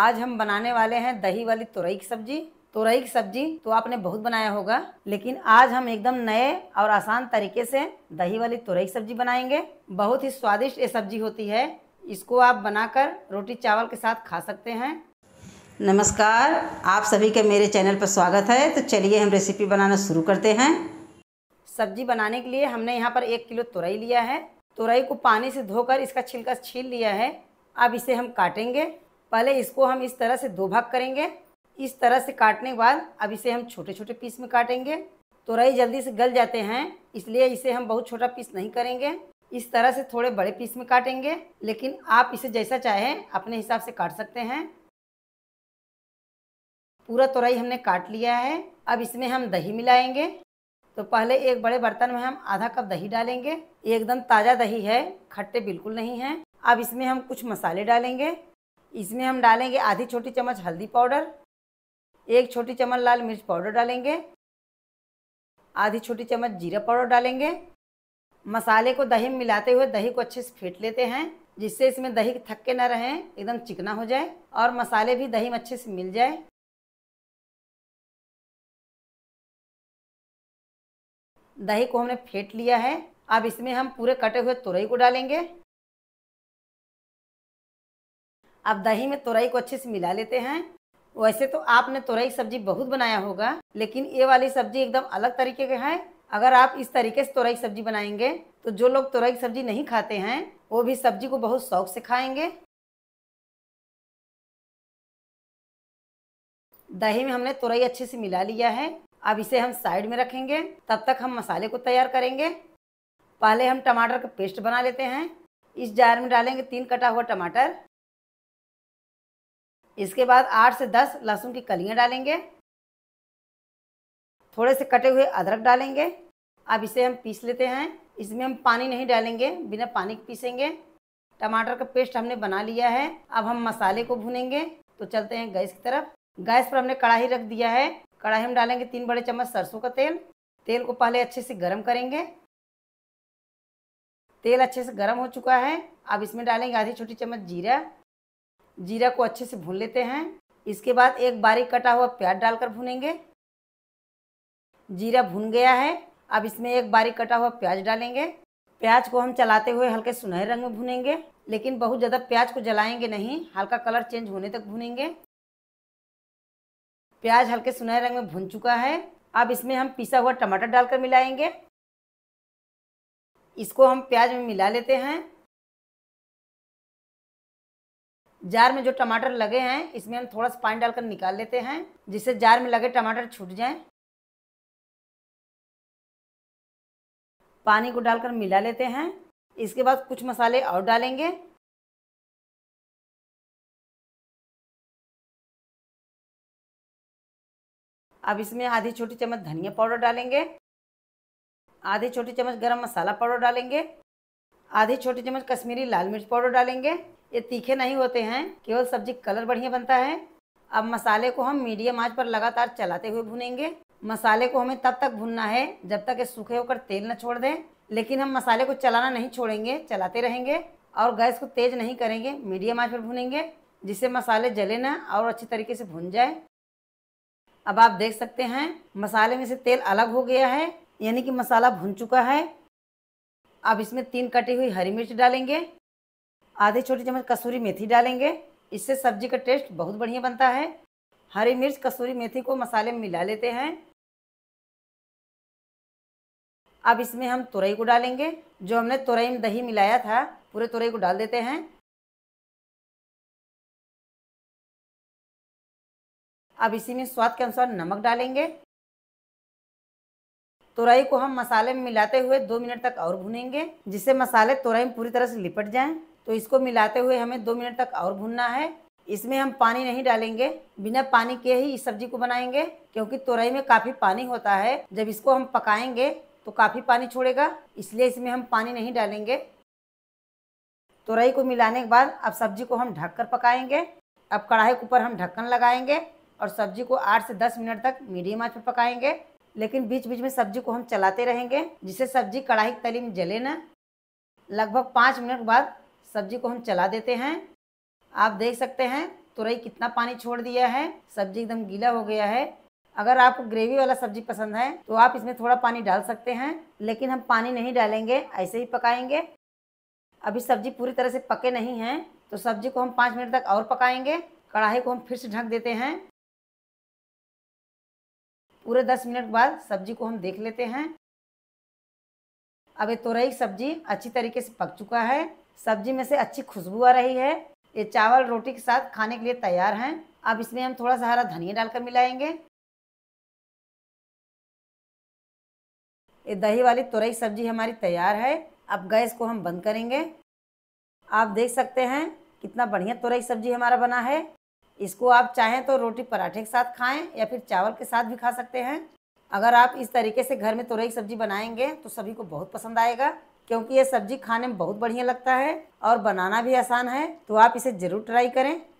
आज हम बनाने वाले हैं दही वाली तुरई की सब्जी तुरई की सब्जी तो आपने बहुत बनाया होगा लेकिन आज हम एकदम नए और आसान तरीके से दही वाली तुरई की सब्जी बनाएंगे बहुत ही स्वादिष्ट ये सब्जी होती है इसको आप बनाकर रोटी चावल के साथ खा सकते हैं नमस्कार आप सभी का मेरे चैनल पर स्वागत है तो चलिए हम रेसिपी बनाना शुरू करते हैं सब्जी बनाने के लिए हमने यहाँ पर एक किलो तुरई लिया है तुरई को पानी से धोकर इसका छिलका छील लिया है अब इसे हम काटेंगे पहले इसको हम इस तरह से दो भाग करेंगे इस तरह से काटने के बाद अब इसे हम छोटे छोटे पीस में काटेंगे तो जल्दी से गल जाते हैं इसलिए इसे हम बहुत छोटा पीस नहीं करेंगे इस तरह से थोड़े बड़े पीस में काटेंगे लेकिन आप इसे जैसा चाहें अपने हिसाब से काट सकते हैं पूरा तुरई हमने काट लिया है अब इसमें हम दही मिलाएंगे तो पहले एक बड़े बर्तन में हम आधा कप दही डालेंगे एकदम ताज़ा दही है खट्टे बिल्कुल नहीं है अब इसमें हम कुछ मसाले डालेंगे इसमें हम डालेंगे आधी छोटी चम्मच हल्दी पाउडर एक छोटी चम्मच लाल मिर्च पाउडर डालेंगे आधी छोटी चम्मच जीरा पाउडर डालेंगे मसाले को दही में मिलाते हुए दही को अच्छे से फेंट लेते हैं जिससे इसमें दही थक्के ना रहें एकदम चिकना हो जाए और मसाले भी दही में अच्छे से मिल जाए दही को हमने फेंट लिया है अब इसमें हम पूरे कटे हुए तुरई को डालेंगे आप दही में तुरई को अच्छे से मिला लेते हैं वैसे तो आपने तुरई सब्जी बहुत बनाया होगा लेकिन ये वाली सब्जी एकदम अलग तरीके का है अगर आप इस तरीके से तुरई सब्जी बनाएंगे तो जो लोग तुरई सब्जी नहीं खाते हैं वो भी सब्जी को बहुत शौक से खाएंगे दही में हमने तुरई अच्छे से मिला लिया है अब इसे हम साइड में रखेंगे तब तक हम मसाले को तैयार करेंगे पहले हम टमाटर का पेस्ट बना लेते हैं इस जार में डालेंगे तीन कटा हुआ टमाटर इसके बाद आठ से दस लहसुन की कलियाँ डालेंगे थोड़े से कटे हुए अदरक डालेंगे अब इसे हम पीस लेते हैं इसमें हम पानी नहीं डालेंगे बिना पानी के पीसेंगे टमाटर का पेस्ट हमने बना लिया है अब हम मसाले को भुनेंगे तो चलते हैं गैस की तरफ गैस पर हमने कढ़ाई रख दिया है कढ़ाई हम डालेंगे तीन बड़े चम्मच सरसों का तेल तेल को पहले अच्छे से गर्म करेंगे तेल अच्छे से गर्म हो चुका है अब इसमें डालेंगे आधी छोटी चम्मच जीरा जीरा को अच्छे से भून लेते हैं इसके बाद एक बारीक कटा हुआ प्याज डालकर भुनेंगे जीरा भुन गया है अब इसमें एक बारीक कटा हुआ प्याज डालेंगे प्याज को हम चलाते हुए हल्के सुनहरे रंग में भुनेंगे लेकिन बहुत ज़्यादा प्याज को जलाएंगे नहीं हल्का कलर चेंज होने तक भुनेंगे प्याज हल्के सुनहरे रंग में भून चुका है अब इसमें हम पिसा हुआ टमाटर डालकर मिलाएंगे इसको हम प्याज में मिला लेते हैं जार में जो टमाटर लगे हैं इसमें हम थोड़ा सा पानी डालकर निकाल लेते हैं जिससे जार में लगे टमाटर छूट जाएं। पानी को डालकर मिला लेते हैं इसके बाद कुछ मसाले और डालेंगे अब इसमें आधी छोटी चम्मच धनिया पाउडर डालेंगे आधी छोटी चम्मच गरम मसाला पाउडर डालेंगे आधी छोटी चम्मच कश्मीरी लाल मिर्च पाउडर डालेंगे ये तीखे नहीं होते हैं केवल सब्जी कलर बढ़िया बनता है अब मसाले को हम मीडियम आंच पर लगातार चलाते हुए भुनेंगे मसाले को हमें तब तक भुनना है जब तक ये सूखे होकर तेल न छोड़ दें लेकिन हम मसाले को चलाना नहीं छोड़ेंगे चलाते रहेंगे और गैस को तेज नहीं करेंगे मीडियम आंच पर भुनेंगे जिससे मसाले जले ना और अच्छी तरीके से भुन जाए अब आप देख सकते हैं मसाले में से तेल अलग हो गया है यानी कि मसाला भुन चुका है अब इसमें तीन कटी हुई हरी मिर्च डालेंगे आधे छोटी चम्मच कसूरी मेथी डालेंगे इससे सब्जी का टेस्ट बहुत बढ़िया बनता है हरी मिर्च कसूरी मेथी को मसाले में मिला लेते हैं अब इसमें हम तुरई को डालेंगे जो हमने तुरई में दही मिलाया था पूरे तुरई को डाल देते हैं अब इसी में स्वाद के अनुसार नमक डालेंगे तुरई को हम मसाले में मिलाते हुए दो मिनट तक और भुनेंगे जिससे मसाले तुरई में पूरी तरह से लिपट जाएं। तो इसको मिलाते हुए हमें दो मिनट तक और भूनना है इसमें हम पानी नहीं डालेंगे बिना पानी के ही इस सब्जी को बनाएंगे क्योंकि तुरई में काफ़ी पानी होता है जब इसको हम पकाएंगे तो काफ़ी पानी छोड़ेगा इसलिए इसमें हम पानी नहीं डालेंगे तुरई को मिलाने के बाद अब सब्जी को हम ढक कर पकाएंगे अब कढ़ाई के ऊपर हम ढक्कन लगाएंगे और सब्जी को आठ से दस मिनट तक मीडियम आंच पर पकाएंगे लेकिन बीच बीच में सब्जी को हम चलाते रहेंगे जिससे सब्जी कढ़ाई की तली में जले ना लगभग पाँच मिनट बाद सब्जी को हम चला देते हैं आप देख सकते हैं तुरई कितना पानी छोड़ दिया है सब्जी एकदम गीला हो गया है अगर आपको ग्रेवी वाला सब्जी पसंद है तो आप इसमें थोड़ा पानी डाल सकते हैं लेकिन हम पानी नहीं डालेंगे ऐसे ही पकाएंगे अभी सब्जी पूरी तरह से पके नहीं हैं तो सब्जी को हम पाँच मिनट तक और पकाएंगे कढ़ाई को हम फिर से ढक देते हैं पूरे दस मिनट बाद सब्जी को हम देख लेते हैं अब ये तुरई सब्जी अच्छी तरीके से पक चुका है सब्जी में से अच्छी खुशबू आ रही है ये चावल रोटी के साथ खाने के लिए तैयार हैं अब इसमें हम थोड़ा सा हरा धनिया डालकर मिलाएंगे ये दही वाली तुरई सब्जी हमारी तैयार है अब गैस को हम बंद करेंगे आप देख सकते हैं कितना बढ़िया तुरई सब्जी हमारा बना है इसको आप चाहें तो रोटी पराठे के साथ खाएं या फिर चावल के साथ भी खा सकते हैं अगर आप इस तरीके से घर में तुरई सब्जी बनाएंगे तो सभी को बहुत पसंद आएगा क्योंकि ये सब्जी खाने में बहुत बढ़िया लगता है और बनाना भी आसान है तो आप इसे ज़रूर ट्राई करें